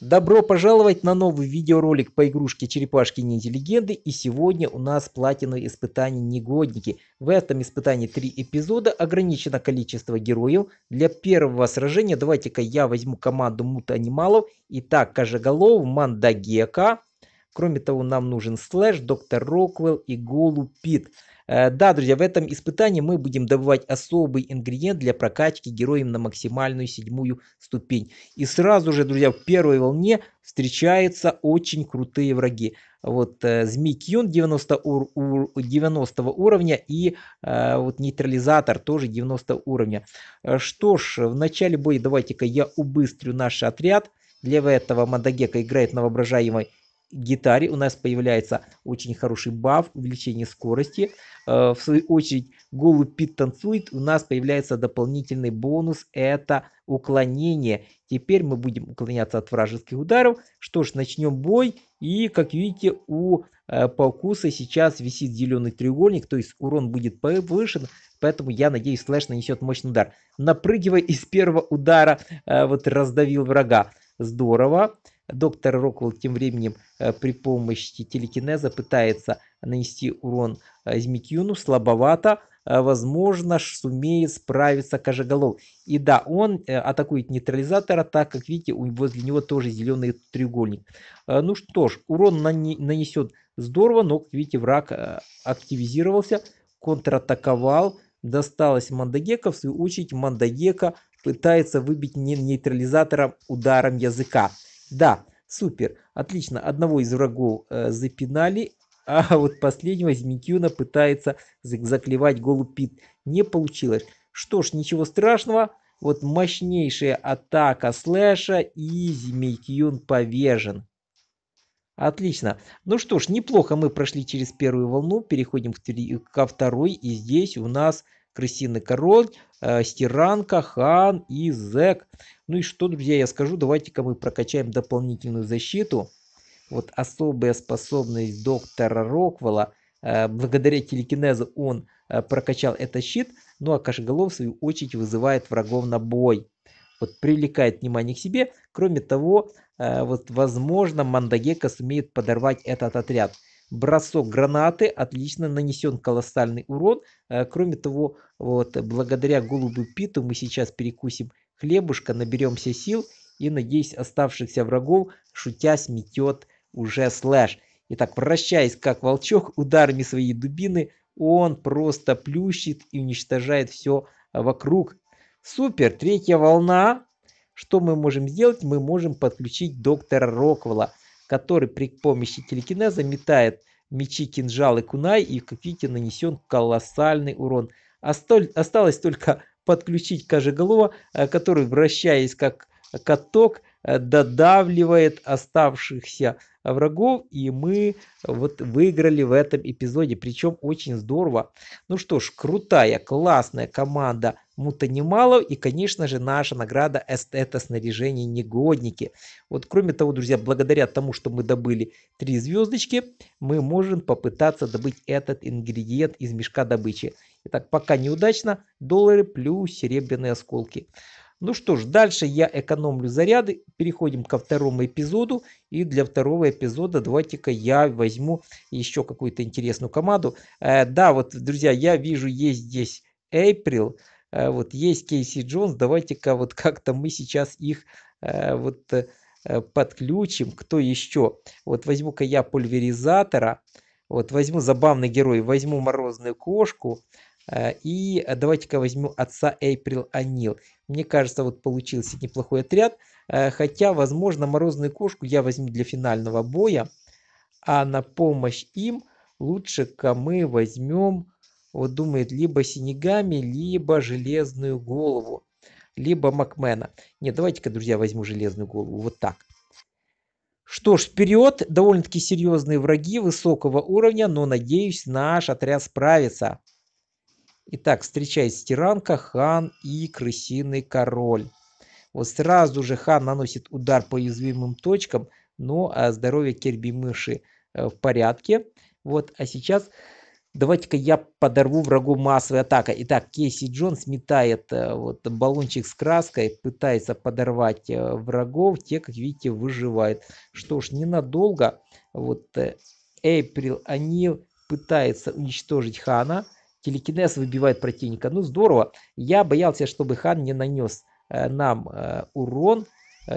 Добро пожаловать на новый видеоролик по игрушке черепашки ниндзя легенды и сегодня у нас платиновые испытания негодники. В этом испытании три эпизода, ограничено количество героев. Для первого сражения давайте-ка я возьму команду мут анималов. Итак, Кожеголов, Мандагека, Кроме того, нам нужен слэш, доктор Роквелл и Голу э, Да, друзья, в этом испытании мы будем добывать особый ингредиент для прокачки героем на максимальную седьмую ступень. И сразу же, друзья, в первой волне встречаются очень крутые враги. Вот э, Змей Кьюн 90, ур, ур, 90 уровня и э, вот нейтрализатор тоже 90 уровня. Э, что ж, в начале боя давайте-ка я убыстрю наш отряд. Для этого Мадагека играет на воображаемой гитаре у нас появляется очень хороший баф, увеличение скорости. Э, в свою очередь голубь Пит танцует, у нас появляется дополнительный бонус, это уклонение. Теперь мы будем уклоняться от вражеских ударов. Что ж, начнем бой. И как видите, у э, Паукуса сейчас висит зеленый треугольник, то есть урон будет повышен, поэтому я надеюсь, Слэш нанесет мощный удар. Напрыгивая из первого удара, э, вот раздавил врага. Здорово. Доктор Роквелл тем временем э, при помощи телекинеза пытается нанести урон э, Змикюну слабовато, э, возможно, сумеет справиться Кожеголов. И да, он атакует нейтрализатора, так как, видите, возле него тоже зеленый треугольник. Ну что ж, урон нанесет здорово, но, как видите, враг активизировался, контратаковал, досталось Мандагека. В свою очередь, Мандагека пытается выбить нейтрализатора ударом языка. Да, супер, отлично. Одного из врагов э, запинали, а вот последнего из пытается заклевать голубит. Не получилось. Что ж, ничего страшного. Вот мощнейшая атака слэша и Микьюн повержен. Отлично. Ну что ж, неплохо мы прошли через первую волну. Переходим ко второй. И здесь у нас крысиный король, э, стиранка, хан и зэк. Ну и что, друзья, я скажу, давайте-ка мы прокачаем дополнительную защиту. Вот особая способность доктора Роквелла. Э, благодаря телекинезу он э, прокачал этот щит, ну а Кашеголов в свою очередь вызывает врагов на бой. Вот привлекает внимание к себе. Кроме того, э, вот возможно Мандагека сумеет подорвать этот отряд. Бросок гранаты отлично нанесен колоссальный урон. Кроме того, вот благодаря голубу Питу мы сейчас перекусим хлебушка, наберемся сил и, надеюсь, оставшихся врагов, шутя, сметет уже слэш. Итак, прощаясь как волчок, ударами своей дубины он просто плющит и уничтожает все вокруг. Супер! Третья волна. Что мы можем сделать? Мы можем подключить доктора Роквелла, который при помощи телекинеза метает мечи, кинжалы, кунай и, как видите, нанесен колоссальный урон. Осталось только подключить кожеголова, э, который, вращаясь как каток, э, додавливает оставшихся врагов, и мы вот выиграли в этом эпизоде, причем очень здорово. Ну что ж, крутая, классная команда мута немало. И, конечно же, наша награда – это снаряжение негодники. Вот, кроме того, друзья, благодаря тому, что мы добыли три звездочки, мы можем попытаться добыть этот ингредиент из мешка добычи. Итак, пока неудачно. Доллары плюс серебряные осколки. Ну что ж, дальше я экономлю заряды. Переходим ко второму эпизоду. И для второго эпизода давайте-ка я возьму еще какую-то интересную команду. Э, да, вот, друзья, я вижу, есть здесь April. Э, вот есть Кейси Джонс, давайте-ка вот как-то мы сейчас их э, вот э, подключим, кто еще. Вот возьму-ка я пульверизатора, вот возьму забавный герой, возьму морозную кошку, и давайте-ка возьму отца Эйприл Анил. Мне кажется, вот получился неплохой отряд. Хотя, возможно, морозную кошку я возьму для финального боя. А на помощь им лучше-ка мы возьмем вот думает либо Синегами, либо Железную Голову, либо Макмена. Нет, давайте-ка, друзья, возьму Железную Голову, вот так. Что ж, вперед, довольно-таки серьезные враги высокого уровня, но, надеюсь, наш отряд справится. Итак, встречаясь тиранка, хан и крысиный король. Вот сразу же хан наносит удар по уязвимым точкам, но а, здоровье Керби мыши э, в порядке. Вот, а сейчас Давайте-ка я подорву врагу массовая атака. Итак, Кейси Джон сметает э, вот, баллончик с краской, пытается подорвать э, врагов. Те, как видите, выживают. Что ж, ненадолго вот э, Эйприл Они пытаются уничтожить Хана. Телекинез выбивает противника. Ну, здорово. Я боялся, чтобы Хан не нанес нам урон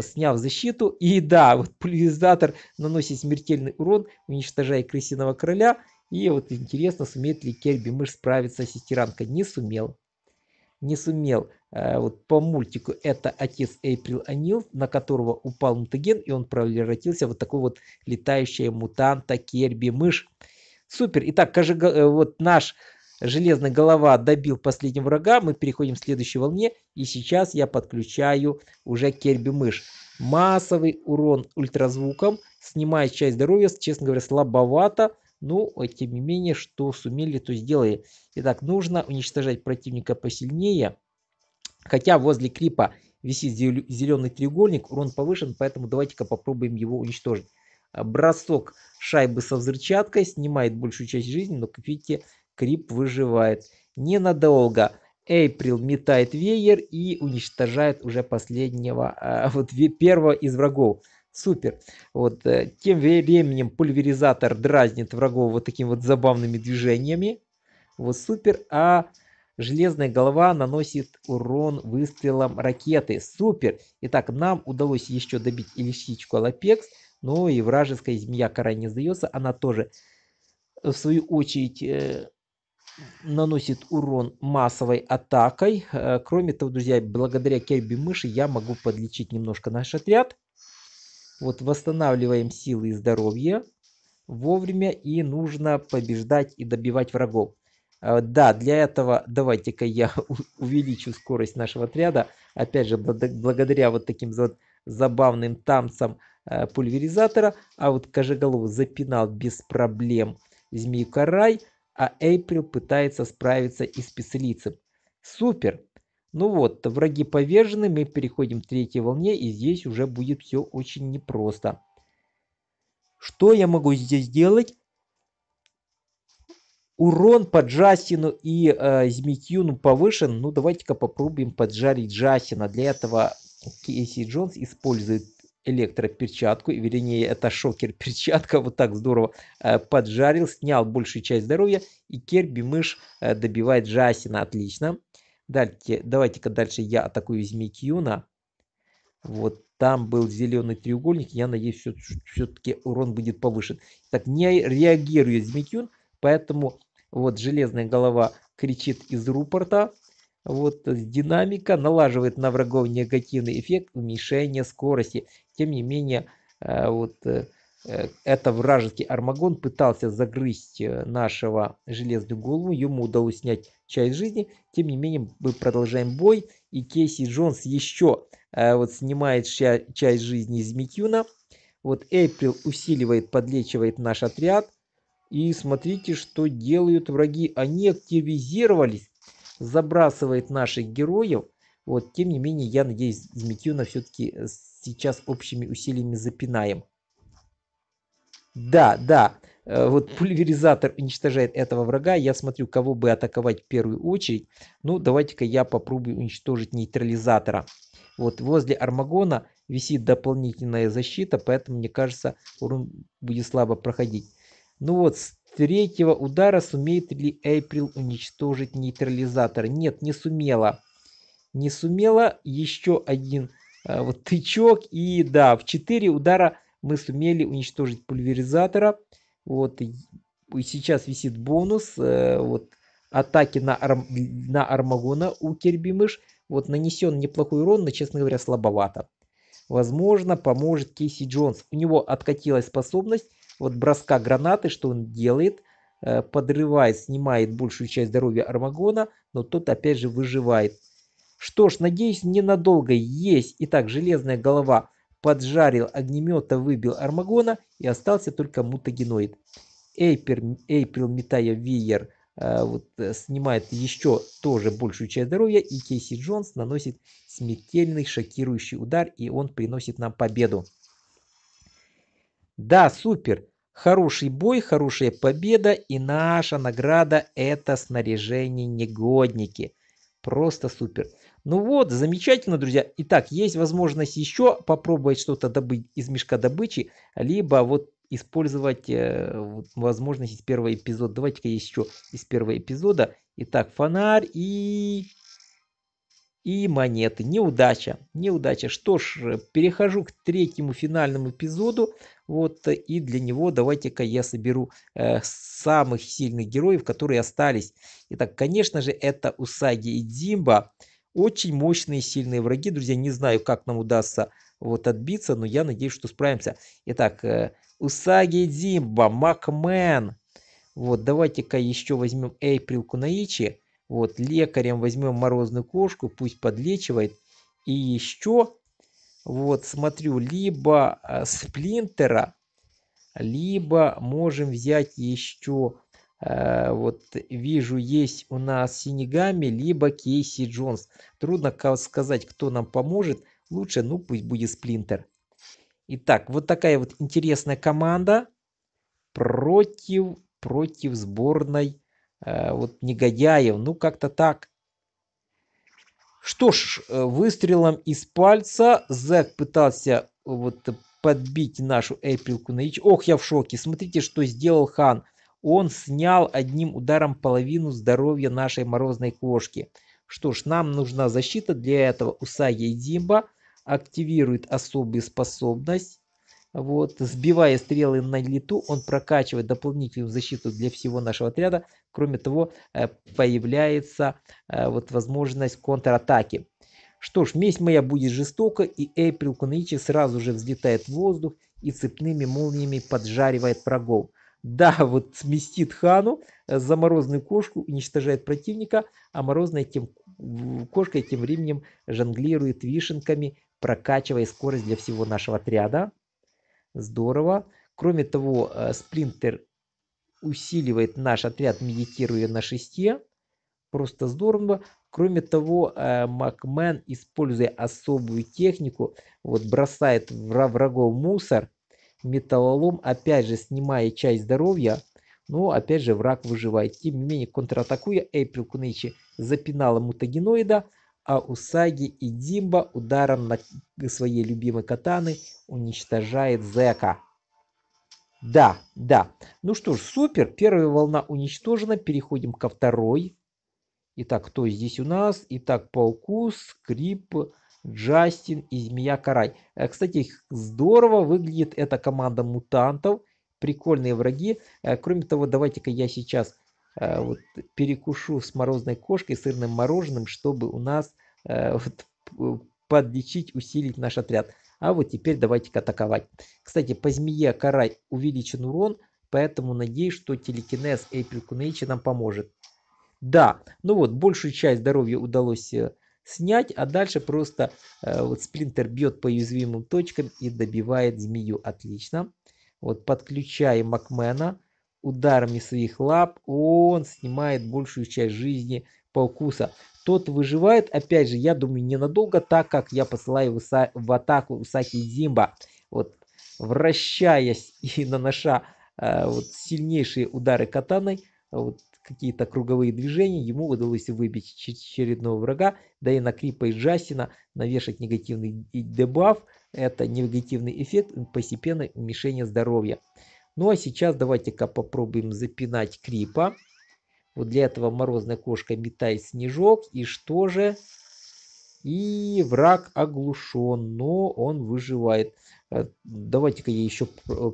сняв защиту. И да, вот пульверизатор наносит смертельный урон, уничтожая крысиного короля. И вот интересно, сумеет ли Керби мышь справиться с сестиранкой. Не сумел. Не сумел. Э, вот по мультику это отец Эйприл Анил, на которого упал мутаген, и он превратился вот такой вот летающая мутанта Керби мышь. Супер. Итак, кажи, э, вот наш железная голова добил последнего врага. Мы переходим к следующей волне. И сейчас я подключаю уже Керби мышь. Массовый урон ультразвуком. Снимает часть здоровья. Честно говоря, слабовато но э, тем не менее, что сумели, то сделали. Итак, нужно уничтожать противника посильнее, хотя возле крипа висит зеленый треугольник, урон повышен, поэтому давайте-ка попробуем его уничтожить. Э, бросок шайбы со взрывчаткой снимает большую часть жизни, но, как видите, крип выживает. Ненадолго. Эйприл метает веер и уничтожает уже последнего, э, вот первого из врагов супер. Вот, э, тем временем пульверизатор дразнит врагов вот такими вот забавными движениями. Вот супер. А железная голова наносит урон выстрелом ракеты. Супер. Итак, нам удалось еще добить и лисичку Алапекс. Ну и вражеская змея кора сдается. Она тоже, э, в свою очередь, э, наносит урон массовой атакой. Э, кроме того, друзья, благодаря Керби мыши я могу подлечить немножко наш отряд. Вот восстанавливаем силы и здоровье вовремя и нужно побеждать и добивать врагов. А, да, для этого давайте-ка я увеличу скорость нашего отряда. Опять же, благодаря вот таким вот забавным танцам а, пульверизатора. А вот Кожеголову запинал без проблем Змею Карай, а Эйприл пытается справиться и с Песелицем. Супер! Ну вот, враги повержены, мы переходим к третьей волне, и здесь уже будет все очень непросто. Что я могу здесь делать? Урон по Джастину и э, Змитюну повышен. Ну, давайте-ка попробуем поджарить Джастина. Для этого Кейси Джонс использует электроперчатку, вернее, это шокер-перчатка, вот так здорово э, поджарил, снял большую часть здоровья, и Керби-мышь э, добивает Джасина, отлично. Дальше, давайте-ка дальше я атакую Змейкиюна. Вот там был зеленый треугольник. Я надеюсь, все-таки урон будет повышен. Так, не реагирует Змейкиюн, поэтому вот железная голова кричит из рупорта. Вот динамика налаживает на врагов негативный эффект уменьшения скорости. Тем не менее, э, вот э, э, это вражеский Армагон пытался загрызть нашего железную голову. Ему удалось снять часть жизни. Тем не менее, мы продолжаем бой. И Кейси Джонс еще э, вот снимает часть жизни из Митюна. Вот Эйприл усиливает, подлечивает наш отряд. И смотрите, что делают враги. Они активизировались, забрасывает наших героев. Вот, тем не менее, я надеюсь, Змитюна все-таки э, сейчас общими усилиями запинаем. Да, да, Э, вот пульверизатор уничтожает этого врага. Я смотрю, кого бы атаковать в первую очередь. Ну, давайте-ка я попробую уничтожить нейтрализатора. Вот возле Армагона висит дополнительная защита, поэтому, мне кажется, урон будет слабо проходить. Ну вот, с третьего удара сумеет ли Эйприл уничтожить нейтрализатор? Нет, не сумела. Не сумела. Еще один э, вот тычок. И да, в четыре удара мы сумели уничтожить пульверизатора. Вот и сейчас висит бонус. Э, вот атаки на, арм, на Армагона у Кирбимыш. Вот нанесен неплохой урон, но, честно говоря, слабовато. Возможно, поможет Кейси Джонс. У него откатилась способность вот броска гранаты, что он делает. Э, подрывает, снимает большую часть здоровья Армагона, но тот опять же выживает. Что ж, надеюсь, ненадолго есть. Итак, железная голова поджарил огнемета, выбил Армагона и остался только мутагеноид. Эйпер, Эйприл, метая веер, э, вот, э, снимает еще тоже большую часть здоровья, и Кейси Джонс наносит смертельный шокирующий удар, и он приносит нам победу. Да, супер! Хороший бой, хорошая победа, и наша награда это снаряжение негодники. Просто супер. Ну вот, замечательно, друзья. Итак, есть возможность еще попробовать что-то добыть из мешка добычи, либо вот использовать э, возможность из первого эпизода. Давайте-ка еще из первого эпизода. Итак, фонарь и... И монеты. Неудача. Неудача. Что ж, перехожу к третьему финальному эпизоду. Вот, э, и для него давайте-ка я соберу э, самых сильных героев, которые остались. Итак, конечно же, это Усаги и Димба. Э, очень мощные, сильные враги, друзья. Не знаю, как нам удастся вот отбиться, но я надеюсь, что справимся. Итак, э, Усаги Дзимба, Макмен. Вот, давайте-ка еще возьмем Эйприл Кунаичи. Вот, лекарем возьмем морозную кошку, пусть подлечивает. И еще, вот, смотрю, либо э, Сплинтера, либо можем взять еще Э, вот вижу, есть у нас Синегами, либо Кейси Джонс. Трудно сказать, кто нам поможет. Лучше, ну, пусть будет Сплинтер. Итак, вот такая вот интересная команда против, против сборной э, вот негодяев. Ну, как-то так. Что ж, э, выстрелом из пальца Зак пытался вот подбить нашу Эйприл на. Ох, я в шоке. Смотрите, что сделал Хан. Он снял одним ударом половину здоровья нашей морозной кошки. Что ж, нам нужна защита. Для этого Усаги Димба активирует особую способность. Вот, сбивая стрелы на лету, он прокачивает дополнительную защиту для всего нашего отряда. Кроме того, э, появляется э, вот возможность контратаки. Что ж, месть моя будет жестока, и Эйприл Куничи сразу же взлетает в воздух и цепными молниями поджаривает врагов. Да, вот сместит хану, э, заморозную кошку уничтожает противника, а морозная тем, кошка тем временем жонглирует вишенками, прокачивая скорость для всего нашего отряда. Здорово. Кроме того, э, сплинтер усиливает наш отряд, медитируя на шесте. Просто здорово. Кроме того, э, Макмен, используя особую технику, вот бросает врагов мусор, металлолом, опять же, снимая часть здоровья, но опять же враг выживает. Тем не менее, контратакуя, Эйприл Куничи запинала мутагеноида, а Усаги и Димба ударом на своей любимой катаны уничтожает Зека. Да, да. Ну что ж, супер. Первая волна уничтожена. Переходим ко второй. Итак, кто здесь у нас? Итак, Паукус, Скрип, Джастин и Змея Карай. Э, кстати, здорово выглядит эта команда мутантов. Прикольные враги. Э, кроме того, давайте-ка я сейчас э, вот перекушу с морозной кошкой, сырным мороженым, чтобы у нас вот, подлечить, усилить наш отряд. А вот теперь давайте-ка атаковать. Кстати, по змея Карай увеличен урон, поэтому надеюсь, что телекинез Эйприкунейчи нам поможет. Да, ну вот, большую часть здоровья удалось снять, а дальше просто э, вот сплинтер бьет по уязвимым точкам и добивает змею. Отлично. Вот подключаем Макмена ударами своих лап, он снимает большую часть жизни паукуса. Тот выживает, опять же, я думаю, ненадолго, так как я посылаю в, в атаку Усаки Димба. Вот, вращаясь и наноша э, вот, сильнейшие удары катаной, вот, какие-то круговые движения, ему удалось выбить очередного врага, да и на Крипа и Джастина навешать негативный дебаф, это негативный эффект постепенно уменьшение здоровья. Ну а сейчас давайте-ка попробуем запинать Крипа. Вот для этого морозная кошка метает снежок. И что же? И враг оглушен, но он выживает. Э, давайте-ка я еще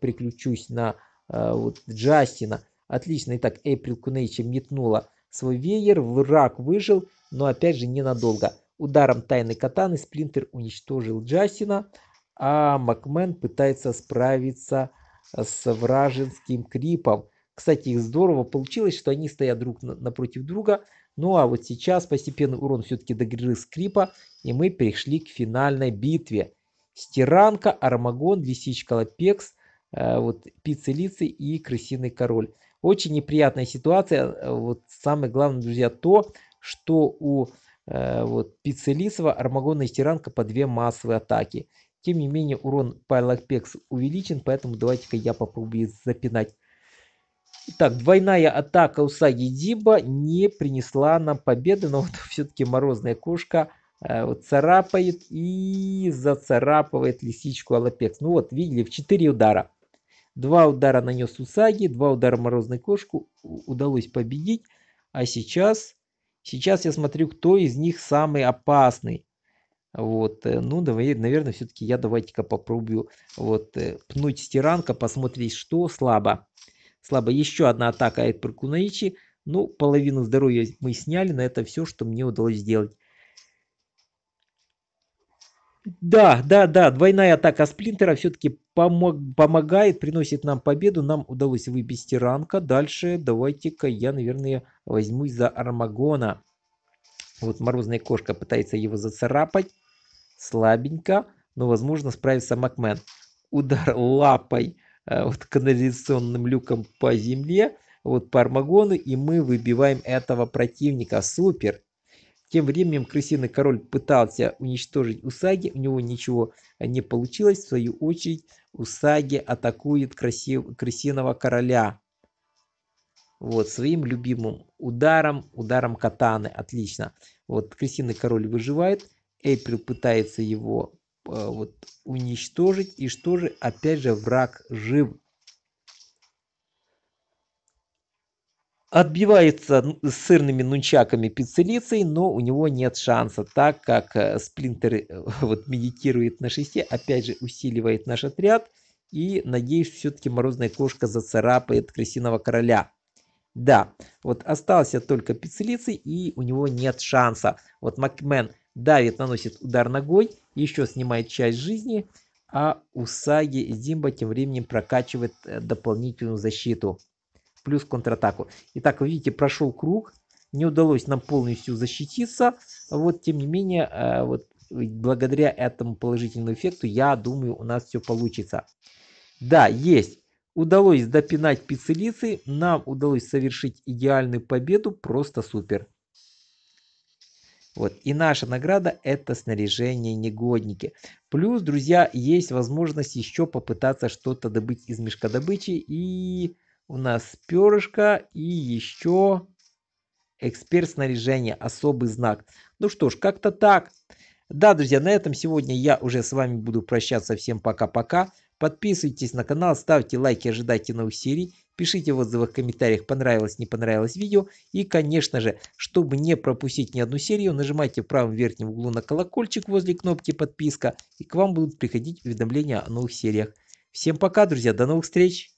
приключусь на э, вот Джастина. Отлично. Итак, Эйприл Кунейчи метнула свой веер. Враг выжил, но опять же ненадолго. Ударом тайной катаны Сплинтер уничтожил Джасина, а Макмен пытается справиться с вражеским крипом. Кстати, здорово получилось, что они стоят друг напротив друга. Ну а вот сейчас постепенный урон все-таки догрыз крипа, и мы перешли к финальной битве. Стиранка, Армагон, Лисичка Лапекс, э, вот Пиццелицы и Крысиный Король. Очень неприятная ситуация. Э, вот самое главное, друзья, то, что у э, вот, Пиццелисова армагонная стиранка по две массовые атаки. Тем не менее, урон Пайлакпекс увеличен, поэтому давайте-ка я попробую запинать. Так, двойная атака Усаги Диба не принесла нам победы, но вот все-таки морозная кошка э, вот, царапает и зацарапывает лисичку Алапекс. Ну вот, видели, в 4 удара. Два удара нанес Усаги, два удара Морозной Кошку. Удалось победить. А сейчас, сейчас я смотрю, кто из них самый опасный. Вот, э, ну, давай, наверное, все-таки я давайте-ка попробую вот э, пнуть стиранка, посмотреть, что слабо. Слабо. Еще одна атака от Перкунаичи. Ну, половину здоровья мы сняли, на это все, что мне удалось сделать. Да, да, да, двойная атака Сплинтера все-таки помог, помогает, приносит нам победу. Нам удалось выбить ранка. Дальше давайте-ка я, наверное, возьмусь за Армагона. Вот морозная кошка пытается его зацарапать. Слабенько, но, возможно, справится Макмен. Удар лапой э, вот канализационным люком по земле, вот по Армагону, и мы выбиваем этого противника. Супер! Тем временем крысиный король пытался уничтожить Усаги, у него ничего э, не получилось. В свою очередь Усаги атакует красив... крысиного короля. Вот, своим любимым ударом, ударом катаны. Отлично. Вот, крысиный король выживает. Эйприл пытается его э, вот, уничтожить. И что же? Опять же, враг жив. Отбивается ну, сырными нунчаками пиццелицей, но у него нет шанса, так как э, сплинтер э, вот, медитирует на шесте, опять же усиливает наш отряд. И надеюсь, все-таки морозная кошка зацарапает крысиного короля. Да, вот остался только пиццелицей и у него нет шанса. Вот Макмен давит, наносит удар ногой, еще снимает часть жизни, а Усаги Зимба тем временем прокачивает э, дополнительную защиту плюс контратаку. Итак, вы видите, прошел круг, не удалось нам полностью защититься. Вот, тем не менее, э, вот благодаря этому положительному эффекту, я думаю, у нас все получится. Да, есть. Удалось допинать пиццелицы, нам удалось совершить идеальную победу, просто супер. Вот. И наша награда это снаряжение негодники. Плюс, друзья, есть возможность еще попытаться что-то добыть из мешка добычи и у нас перышко и еще эксперт снаряжения, особый знак. Ну что ж, как-то так. Да, друзья, на этом сегодня я уже с вами буду прощаться. Всем пока-пока. Подписывайтесь на канал, ставьте лайки, ожидайте новых серий. Пишите в отзывах, в комментариях, понравилось, не понравилось видео. И, конечно же, чтобы не пропустить ни одну серию, нажимайте в правом верхнем углу на колокольчик возле кнопки подписка. И к вам будут приходить уведомления о новых сериях. Всем пока, друзья, до новых встреч!